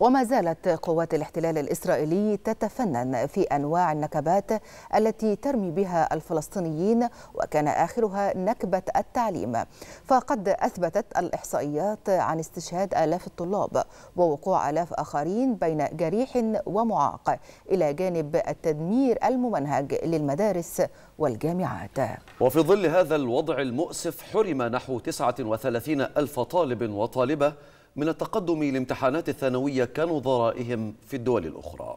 وما زالت قوات الاحتلال الإسرائيلي تتفنن في أنواع النكبات التي ترمي بها الفلسطينيين وكان آخرها نكبة التعليم فقد أثبتت الإحصائيات عن استشهاد آلاف الطلاب ووقوع آلاف آخرين بين جريح ومعاق إلى جانب التدمير الممنهج للمدارس والجامعات وفي ظل هذا الوضع المؤسف حرم نحو 39 ألف طالب وطالبة من التقدم لامتحانات الثانوية كنظرائهم في الدول الأخرى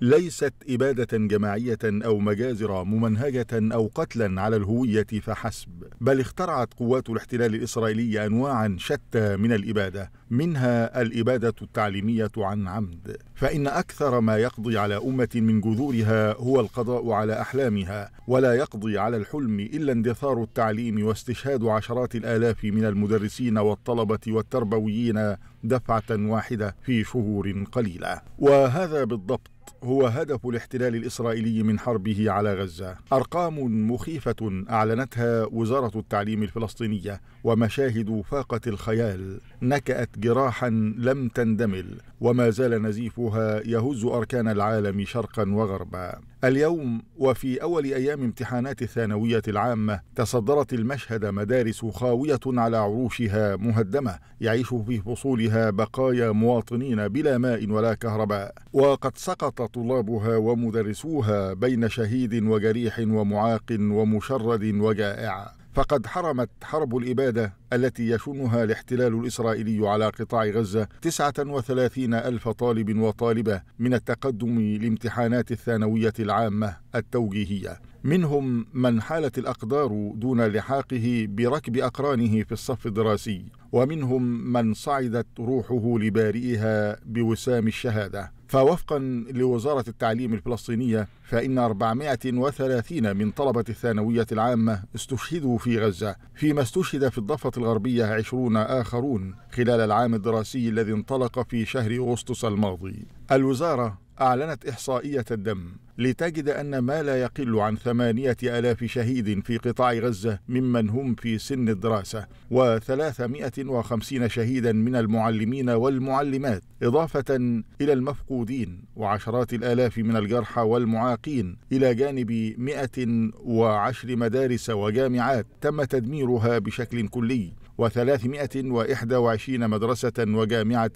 ليست إبادة جماعية أو مجازر ممنهجة أو قتلا على الهوية فحسب بل اخترعت قوات الاحتلال الإسرائيلي أنواعا شتى من الإبادة منها الإبادة التعليمية عن عمد فإن أكثر ما يقضي على أمة من جذورها هو القضاء على أحلامها ولا يقضي على الحلم إلا اندثار التعليم واستشهاد عشرات الآلاف من المدرسين والطلبة والتربويين دفعة واحدة في شهور قليلة وهذا بالضبط هو هدف الاحتلال الاسرائيلي من حربه على غزه. ارقام مخيفه اعلنتها وزاره التعليم الفلسطينيه ومشاهد فاقت الخيال نكأت جراحا لم تندمل وما زال نزيفها وتأثيرها يهز أركان العالم شرقا وغربا اليوم وفي أول أيام امتحانات الثانوية العامة تصدرت المشهد مدارس خاوية على عروشها مهدمة يعيش في فصولها بقايا مواطنين بلا ماء ولا كهرباء وقد سقط طلابها ومدرسوها بين شهيد وجريح ومعاق ومشرد وجائع فقد حرمت حرب الإبادة التي يشنها الاحتلال الإسرائيلي على قطاع غزة 39 ألف طالب وطالبة من التقدم لامتحانات الثانوية العامة التوجيهية منهم من حالت الأقدار دون لحاقه بركب أقرانه في الصف الدراسي ومنهم من صعدت روحه لبارئها بوسام الشهادة فوفقا لوزارة التعليم الفلسطينية فإن 430 من طلبة الثانوية العامة استشهدوا في غزة فيما استشهد في الضفة الغربية 20 آخرون خلال العام الدراسي الذي انطلق في شهر أغسطس الماضي الوزارة أعلنت إحصائية الدم لتجد أن ما لا يقل عن ثمانية ألاف شهيد في قطاع غزة ممن هم في سن الدراسة وثلاثمائة وخمسين شهيدا من المعلمين والمعلمات إضافة إلى المفقودين وعشرات الآلاف من الجرحى والمعاقين إلى جانب مئة وعشر مدارس وجامعات تم تدميرها بشكل كلي وثلاثمائة وإحدى وعشرين مدرسة وجامعة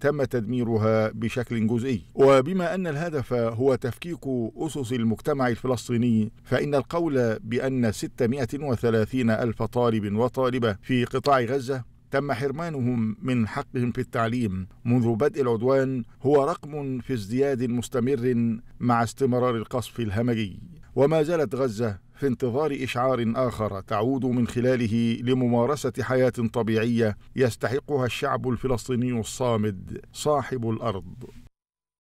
تم تدميرها بشكل جزئي وبما أن الهدف هو تفكيك أسس المجتمع الفلسطيني فإن القول بأن 630 ألف طالب وطالبة في قطاع غزة تم حرمانهم من حقهم في التعليم منذ بدء العدوان هو رقم في ازدياد مستمر مع استمرار القصف الهمجي وما زالت غزة في انتظار إشعار آخر تعود من خلاله لممارسة حياة طبيعية يستحقها الشعب الفلسطيني الصامد صاحب الأرض